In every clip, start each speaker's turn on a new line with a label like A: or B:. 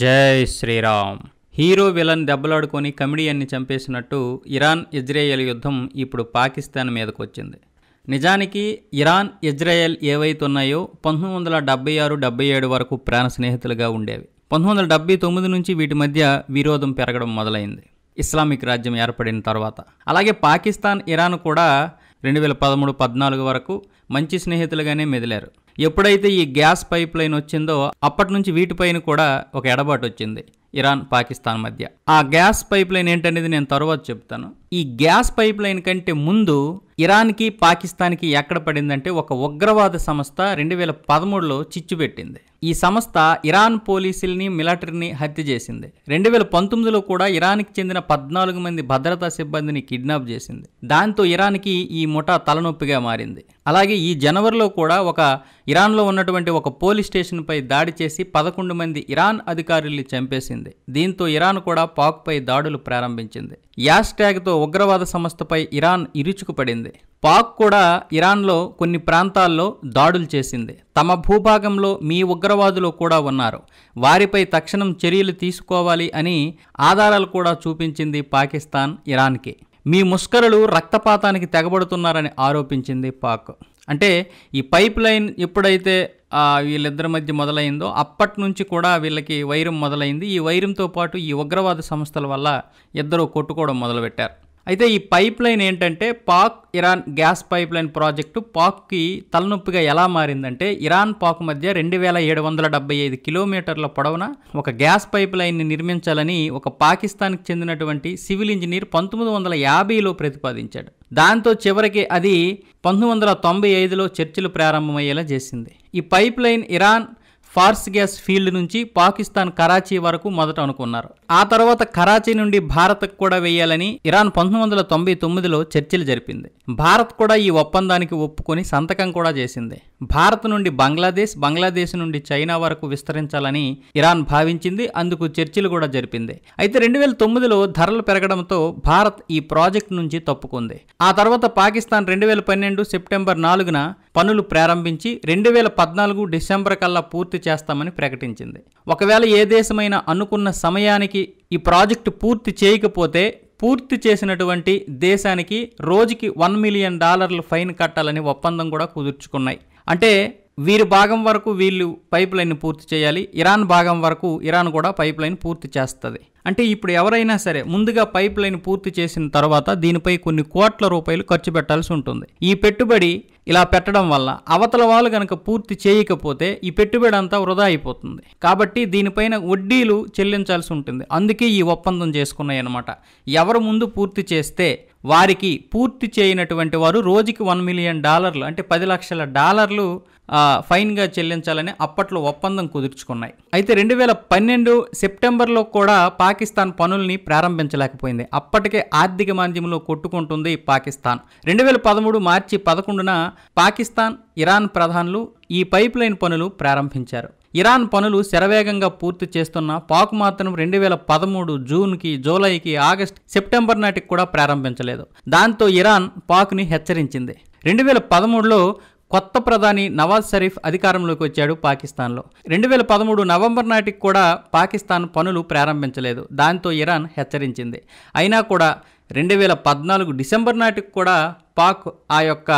A: జై Shriram hero villain దెబ్బలాడుకొని కమిడియన్ని చంపేసినట్టు ఇరాన్ ఇజ్రాయెల్ యుద్ధం ఇప్పుడు పాకిస్తాన్ మీదకు వచ్చింది నిజానికి ఇరాన్ ఇజ్రాయెల్ ఏవైతున్నాయో పంతొమ్మిది వందల డెబ్బై ఆరు డెబ్బై ఏడు వరకు ప్రాణ స్నేహితులుగా ఉండేవి పంతొమ్మిది వందల డెబ్బై తొమ్మిది నుంచి వీటి మధ్య విరోధం పెరగడం మొదలైంది ఇస్లామిక్ రాజ్యం ఏర్పడిన తర్వాత అలాగే పాకిస్తాన్ ఇరాన్ కూడా రెండు వేల పదమూడు పద్నాలుగు వరకు మంచి స్నేహితులుగానే మెదిలారు ఎప్పుడైతే ఈ గ్యాస్ పైప్ లైన్ వచ్చిందో అప్పటి నుంచి వీటిపైన కూడా ఒక ఎడబాటు వచ్చింది ఇరాన్ పాకిస్తాన్ మధ్య ఆ గ్యాస్ పైప్ లైన్ ఏంటనేది నేను తర్వాత చెప్తాను ఈ గ్యాస్ పైప్ లైన్ కంటే ముందు ఇరాన్కి పాకిస్తాన్కి ఎక్కడ పడిందంటే ఒక ఉగ్రవాద సంస్థ రెండు వేల పదమూడులో చిచ్చు పెట్టింది ఈ సంస్థ ఇరాన్ పోలీసుల్ని మిలటరీని హత్య చేసింది రెండు వేల పంతొమ్మిదిలో కూడా ఇరాన్కి చెందిన పద్నాలుగు మంది భద్రతా సిబ్బందిని కిడ్నాప్ చేసింది దాంతో ఇరాన్కి ఈ ముఠా తలనొప్పిగా మారింది అలాగే ఈ జనవరిలో కూడా ఒక ఇరాన్లో ఉన్నటువంటి ఒక పోలీస్ స్టేషన్పై దాడి చేసి పదకొండు మంది ఇరాన్ అధికారుల్ని చంపేసింది దీంతో ఇరాన్ కూడా పాక్పై దాడులు ప్రారంభించింది యాష్ ట్యాగ్తో ఉగ్రవాద సంస్థపై ఇరాన్ ఇరుచుకుపడింది పాక్ కూడా ఇరాన్లో కొన్ని ప్రాంతాల్లో దాడులు చేసింది తమ భూభాగంలో మీ ఉగ్రవాదులు కూడా ఉన్నారు వారిపై తక్షణం చర్యలు తీసుకోవాలి అని ఆధారాలు కూడా చూపించింది పాకిస్తాన్ ఇరాన్కి మీ ముష్కరులు రక్తపాతానికి తెగబడుతున్నారని ఆరోపించింది పాక్ అంటే ఈ పైప్ లైన్ ఎప్పుడైతే వీళ్ళిద్దరి మధ్య మొదలైందో అప్పటి నుంచి కూడా వీళ్ళకి వైరం మొదలైంది ఈ వైరంతో పాటు ఈ ఉగ్రవాద సంస్థల వల్ల ఇద్దరు కొట్టుకోవడం మొదలుపెట్టారు అయితే ఈ పైప్ లైన్ ఏంటంటే Pak Iran gas pipeline project పాక్కి తలనొప్పిగా ఎలా మారిందంటే ఇరాన్ పాక్ మధ్య రెండు వేల ఏడు వందల డెబ్బై ఐదు కిలోమీటర్ల పొడవున ఒక గ్యాస్ పైప్ లైన్ని నిర్మించాలని ఒక పాకిస్తాన్కి చెందినటువంటి సివిల్ ఇంజనీర్ పంతొమ్మిది వందల యాభైలో ప్రతిపాదించాడు దాంతో చివరికి అది పంతొమ్మిది వందల తొంభై ఐదులో చర్చలు ప్రారంభమయ్యేలా చేసింది ఈ pipeline Iran Fars gas field నుంచి పాకిస్తాన్ కరాచీ వరకు మొదట అనుకున్నారు ఆ తర్వాత కరాచీ నుండి భారత్కు కూడా వేయాలని ఇరాన్ పంతొమ్మిది వందల తొంభై తొమ్మిదిలో చర్చలు జరిపింది భారత్ కూడా ఈ ఒప్పందానికి ఒప్పుకొని సంతకం కూడా చేసింది భారత్ నుండి బంగ్లాదేశ్ బంగ్లాదేశ్ నుండి చైనా వరకు విస్తరించాలని ఇరాన్ భావించింది అందుకు చర్చలు కూడా జరిపింది అయితే రెండు వేల తొమ్మిదిలో ధరలు పెరగడంతో భారత్ ఈ ప్రాజెక్ట్ నుంచి తప్పుకుంది ఆ తర్వాత పాకిస్తాన్ రెండు వేల పన్నెండు సెప్టెంబర్ నాలుగున పనులు ప్రారంభించి రెండు వేల పద్నాలుగు డిసెంబర్ కల్లా పూర్తి చేస్తామని ప్రకటించింది ఒకవేళ ఏ దేశమైనా అనుకున్న సమయానికి ఈ ప్రాజెక్టు పూర్తి చేయకపోతే పూర్తి చేసినటువంటి దేశానికి రోజుకి వన్ మిలియన్ డాలర్లు ఫైన్ కట్టాలని ఒప్పందం కూడా కుదుర్చుకున్నాయి అంటే వీరి భాగం వరకు వీళ్ళు పైప్ లైన్ పూర్తి చేయాలి ఇరాన్ భాగం వరకు ఇరాన్ కూడా పైప్ లైన్ పూర్తి చేస్తుంది అంటే ఇప్పుడు ఎవరైనా సరే ముందుగా పైప్ లైన్ పూర్తి చేసిన తర్వాత దీనిపై కొన్ని కోట్ల రూపాయలు ఖర్చు పెట్టాల్సి ఉంటుంది ఈ పెట్టుబడి ఇలా పెట్టడం వల్ల అవతల వాళ్ళు కనుక పూర్తి చేయకపోతే ఈ పెట్టుబడి అంతా వృధా అయిపోతుంది కాబట్టి దీనిపైన వడ్డీలు చెల్లించాల్సి ఉంటుంది అందుకే ఈ ఒప్పందం చేసుకున్నాయి అనమాట ఎవరు ముందు పూర్తి చేస్తే వారికి పూర్తి చేయనటువంటి వారు రోజుకి వన్ మిలియన్ డాలర్లు అంటే పది లక్షల డాలర్లు ఫైన్గా చెల్లించాలని అప్పట్లో ఒప్పందం కుదుర్చుకున్నాయి అయితే రెండు వేల పన్నెండు సెప్టెంబర్లో కూడా పాకిస్తాన్ పనుల్ని ప్రారంభించలేకపోయింది అప్పటికే ఆర్థిక మాంద్యంలో కొట్టుకుంటుంది పాకిస్తాన్ రెండు వేల పదమూడు మార్చి పదకొండున పాకిస్తాన్ ఇరాన్ ప్రధానులు ఈ పైప్ లైన్ పనులు ప్రారంభించారు ఇరాన్ పనులు శరవేగంగా పూర్తి చేస్తున్న పాక్ మాత్రం రెండు వేల పదమూడు జూన్కి జూలైకి ఆగస్ట్ సెప్టెంబర్ నాటికి కూడా ప్రారంభించలేదు దాంతో ఇరాన్ పాక్ని హెచ్చరించింది రెండు వేల పదమూడులో కొత్త ప్రధాని నవాజ్ షరీఫ్ అధికారంలోకి వచ్చాడు పాకిస్తాన్లో రెండు వేల పదమూడు నవంబర్ నాటికి కూడా పాకిస్తాన్ పనులు ప్రారంభించలేదు దాంతో ఇరాన్ హెచ్చరించింది అయినా కూడా రెండు వేల పద్నాలుగు డిసెంబర్ నాటికి కూడా పాక్ ఆ యొక్క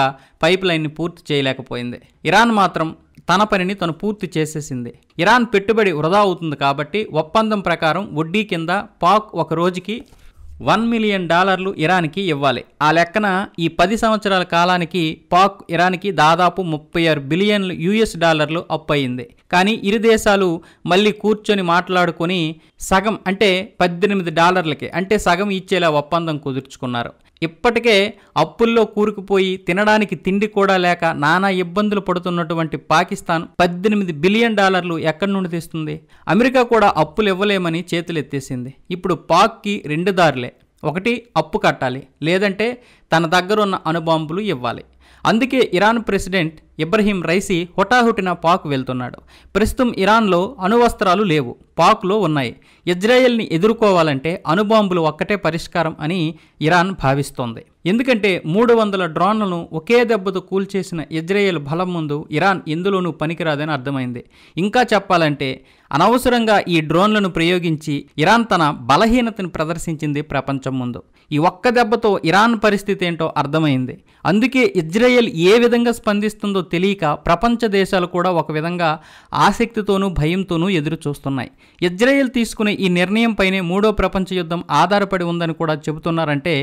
A: పైప్ లైన్ని పూర్తి చేయలేకపోయింది ఇరాన్ మాత్రం తన పనిని తను పూర్తి చేసేసింది ఇరాన్ పెట్టుబడి వృధా అవుతుంది కాబట్టి ఒప్పందం ప్రకారం వడ్డీ కింద పాక్ ఒక రోజుకి వన్ మిలియన్ డాలర్లు ఇరాన్కి ఇవ్వాలి ఆ లెక్కన ఈ పది సంవత్సరాల కాలానికి పాక్ ఇరాన్కి దాదాపు ముప్పై ఆరు బిలియన్లు యుఎస్ డాలర్లు అప్పు అయింది కానీ ఇరు దేశాలు మళ్ళీ కూర్చొని మాట్లాడుకొని సగం అంటే పద్దెనిమిది డాలర్లకి అంటే సగం ఇచ్చేలా ఒప్పందం కుదుర్చుకున్నారు ఇప్పటికే అప్పుల్లో కూరుకుపోయి తినడానికి తిండి కూడా లేక నానా ఇబ్బందులు పడుతున్నటువంటి పాకిస్తాన్ పద్దెనిమిది బిలియన్ డాలర్లు ఎక్కడి నుండి తీస్తుంది అమెరికా కూడా అప్పులు ఇవ్వలేమని చేతులెత్తేసింది ఇప్పుడు పాక్కి రెండు దారులే ఒకటి అప్పు కట్టాలి లేదంటే తన దగ్గర ఉన్న అణుబాంబులు ఇవ్వాలి అందుకే ఇరాన్ ప్రెసిడెంట్ ఇబ్రహీం రైసీ హుటాహుటిన పాక్ వెళ్తున్నాడు ప్రస్తుతం ఇరాన్లో అణువస్త్రాలు లేవు పాక్లో ఉన్నాయి ఇజ్రాయెల్ని ఎదుర్కోవాలంటే అణుబాంబులు ఒక్కటే పరిష్కారం అని ఇరాన్ భావిస్తోంది ఎందుకంటే మూడు వందల డ్రోన్లను ఒకే దెబ్బతో కూల్చేసిన ఇజ్రాయెల్ బలం ముందు ఇరాన్ ఇందులోనూ పనికిరాదని అర్థమైంది ఇంకా చెప్పాలంటే అనవసరంగా ఈ డ్రోన్లను ప్రయోగించి ఇరాన్ తన బలహీనతను ప్రదర్శించింది ప్రపంచం ముందు ఈ ఒక్క దెబ్బతో ఇరాన్ పరిస్థితి ఏంటో అర్థమైంది అందుకే ఇజ్రాయెల్ ఏ విధంగా స్పందిస్తుందో తెలియక ప్రపంచ దేశాలు కూడా ఒక విధంగా ఆసక్తితోనూ భయంతోనూ ఎదురు చూస్తున్నాయి ఇజ్రాయెల్ తీసుకునే ఈ నిర్ణయంపైనే మూడో ప్రపంచ యుద్ధం ఆధారపడి ఉందని కూడా చెబుతున్నారంటే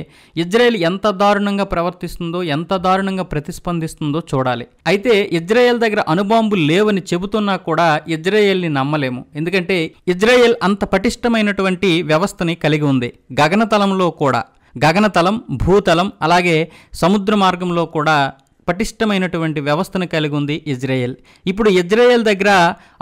A: ఇజ్రాయెల్ ఎంత దారుణంగా ప్రవర్తిస్తుందో ఎంత దారుణంగా ప్రతిస్పందిస్తుందో చూడాలి అయితే ఇజ్రాయెల్ దగ్గర అనుబాంబులు లేవని చెబుతున్నా కూడా ఇజ్రాయెల్ని నమ్మలేము ఎందుకంటే ఇజ్రాయెల్ అంత పటిష్టమైనటువంటి వ్యవస్థని కలిగి ఉంది గగనతలంలో కూడా గగనతలం భూతలం అలాగే సముద్ర మార్గంలో కూడా పటిష్టమైనటువంటి వ్యవస్థను కలిగి ఉంది ఇజ్రాయెల్ ఇప్పుడు ఇజ్రాయెల్ దగ్గర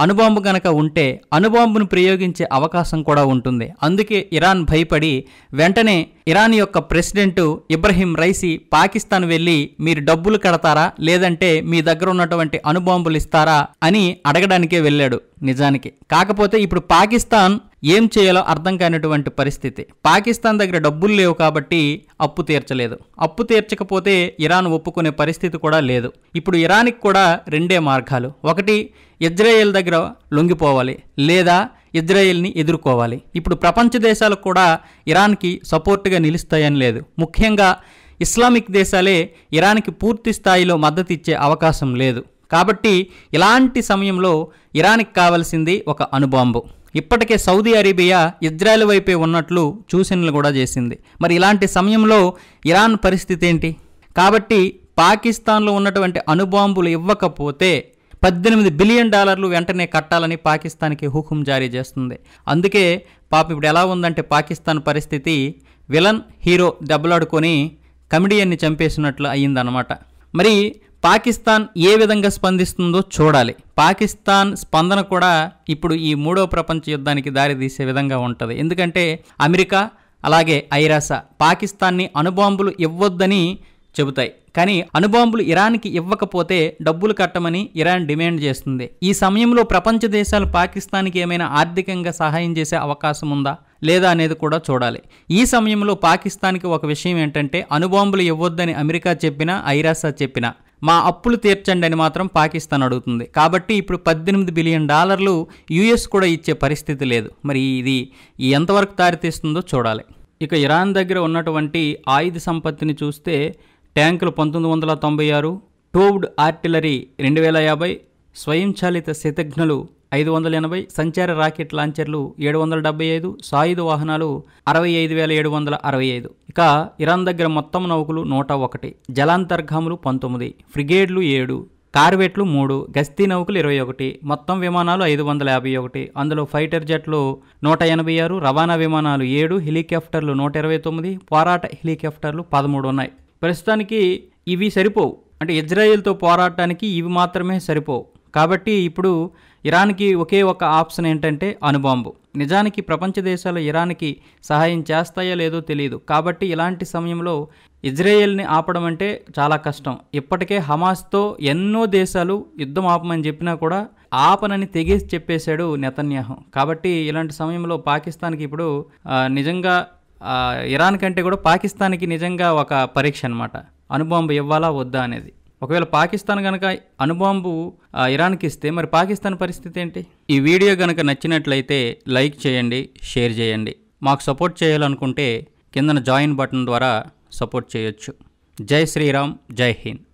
A: అణుబాంబు కనుక ఉంటే అణుబాంబును ప్రయోగించే అవకాశం కూడా ఉంటుంది అందుకే ఇరాన్ భయపడి వెంటనే ఇరాన్ యొక్క ప్రెసిడెంటు ఇబ్రహీం రైసి పాకిస్తాన్ వెళ్ళి మీరు డబ్బులు కడతారా లేదంటే మీ దగ్గర ఉన్నటువంటి అణుబాంబులు ఇస్తారా అని అడగడానికే వెళ్ళాడు నిజానికి కాకపోతే ఇప్పుడు పాకిస్తాన్ ఏం చేయాలో అర్థం కానిటువంటి పరిస్థితి పాకిస్తాన్ దగ్గర డబ్బులు లేవు కాబట్టి అప్పు తీర్చలేదు అప్పు తీర్చకపోతే ఇరాన్ ఒప్పుకునే పరిస్థితి కూడా లేదు ఇప్పుడు ఇరాన్కి కూడా రెండే మార్గాలు ఒకటి ఇజ్రాయెల్ దగ్గర లొంగిపోవాలి లేదా ఇజ్రాయెల్ని ఎదుర్కోవాలి ఇప్పుడు ప్రపంచ దేశాలు కూడా ఇరాన్కి సపోర్ట్గా నిలుస్తాయని లేదు ముఖ్యంగా ఇస్లామిక్ దేశాలే ఇరాన్కి పూర్తి స్థాయిలో మద్దతు ఇచ్చే అవకాశం లేదు కాబట్టి ఇలాంటి సమయంలో ఇరాన్కి కావాల్సింది ఒక అణుబాంబు ఇప్పటికే సౌదీ అరేబియా ఇజ్రాయెల్ వైపే ఉన్నట్లు సూచనలు కూడా చేసింది మరి ఇలాంటి సమయంలో ఇరాన్ పరిస్థితి ఏంటి కాబట్టి పాకిస్తాన్లో ఉన్నటువంటి అణుబాంబులు ఇవ్వకపోతే పద్దెనిమిది బిలియన్ డాలర్లు వెంటనే కట్టాలని పాకిస్తాన్కి హుకుం జారీ చేస్తుంది అందుకే పాప ఇప్పుడు ఎలా ఉందంటే పాకిస్తాన్ పరిస్థితి విలన్ హీరో దెబ్బలాడుకొని కమిడియన్ని చంపేసినట్లు అయ్యిందనమాట మరి పాకిస్తాన్ ఏ విధంగా స్పందిస్తుందో చూడాలి పాకిస్తాన్ స్పందన కూడా ఇప్పుడు ఈ మూడో ప్రపంచ యుద్ధానికి దారితీసే విధంగా ఉంటుంది ఎందుకంటే అమెరికా అలాగే ఐరాస పాకిస్తాన్ని అణుబాంబులు ఇవ్వొద్దని చెబుతాయి కానీ అణుబాంబులు ఇరాన్కి ఇవ్వకపోతే డబ్బులు కట్టమని ఇరాన్ డిమాండ్ చేస్తుంది ఈ సమయంలో ప్రపంచ దేశాలు పాకిస్తాన్కి ఏమైనా ఆర్థికంగా సహాయం చేసే అవకాశం ఉందా లేదా అనేది కూడా చూడాలి ఈ సమయంలో పాకిస్తాన్కి ఒక విషయం ఏంటంటే అణుబాంబులు ఇవ్వొద్దని అమెరికా చెప్పినా ఐరాసా చెప్పినా మా అప్పులు తీర్చండి అని మాత్రం పాకిస్తాన్ అడుగుతుంది కాబట్టి ఇప్పుడు పద్దెనిమిది బిలియన్ డాలర్లు యుఎస్ కూడా ఇచ్చే పరిస్థితి లేదు మరి ఇది ఎంతవరకు దారితీస్తుందో చూడాలి ఇక ఇరాన్ దగ్గర ఉన్నటువంటి ఆయుధ సంపత్తిని చూస్తే ట్యాంకులు పంతొమ్మిది వందల తొంభై ఆరు టోవ్డ్ ఆర్టిలరీ రెండు వేల యాభై స్వయంచాలిత శతజ్ఞలు ఐదు వందల ఎనభై సంచార రాకెట్ లాంచర్లు ఏడు వందల డెబ్బై ఐదు సాయుధ వాహనాలు అరవై ఐదు వేల ఏడు వందల అరవై ఐదు ఇక ఇరాన్ దగ్గర మొత్తం నౌకలు నూట ఒకటి జలాంతర్గాములు పంతొమ్మిది ఫ్రిగేడ్లు ఏడు కార్వెట్లు మూడు గస్తీ నౌకలు ఇరవై ఒకటి మొత్తం విమానాలు ఐదు వందల యాభై ఒకటి అందులో ఫైటర్ జెట్లు నూట ఎనభై ఆరు రవాణా విమానాలు ఏడు హెలికాప్టర్లు నూట ఇరవై తొమ్మిది పోరాట హెలికాప్టర్లు పదమూడు ఉన్నాయి ప్రస్తుతానికి ఇవి సరిపోవు అంటే ఇజ్రాయెల్తో పోరాటానికి ఇవి మాత్రమే సరిపోవు కాబట్టి ఇప్పుడు ఇరాన్కి ఒకే ఒక ఆప్షన్ ఏంటంటే అణుబాంబు నిజానికి ప్రపంచ దేశాలు ఇరాన్కి సహాయం చేస్తాయో లేదో తెలియదు కాబట్టి ఇలాంటి సమయంలో ఇజ్రాయెల్ని ఆపడం అంటే చాలా కష్టం ఇప్పటికే హమాస్తో ఎన్నో దేశాలు యుద్ధం ఆపమని చెప్పినా కూడా ఆపనని తెగేసి చెప్పేశాడు నెతన్యాహం కాబట్టి ఇలాంటి సమయంలో పాకిస్తాన్కి ఇప్పుడు నిజంగా ఇరాన్ కంటే కూడా పాకిస్తాన్కి నిజంగా ఒక పరీక్ష అనమాట అనుబాంబు ఇవ్వాలా వద్దా అనేది ఒకవేళ పాకిస్తాన్ కనుక అణుబాంబు ఇరాన్కి ఇస్తే మరి పాకిస్తాన్ పరిస్థితి ఏంటి ఈ వీడియో కనుక నచ్చినట్లయితే లైక్ చేయండి షేర్ చేయండి మాకు సపోర్ట్ చేయాలనుకుంటే కిందన జాయిన్ బటన్ ద్వారా సపోర్ట్ చేయొచ్చు జై శ్రీరామ్ జై హింద్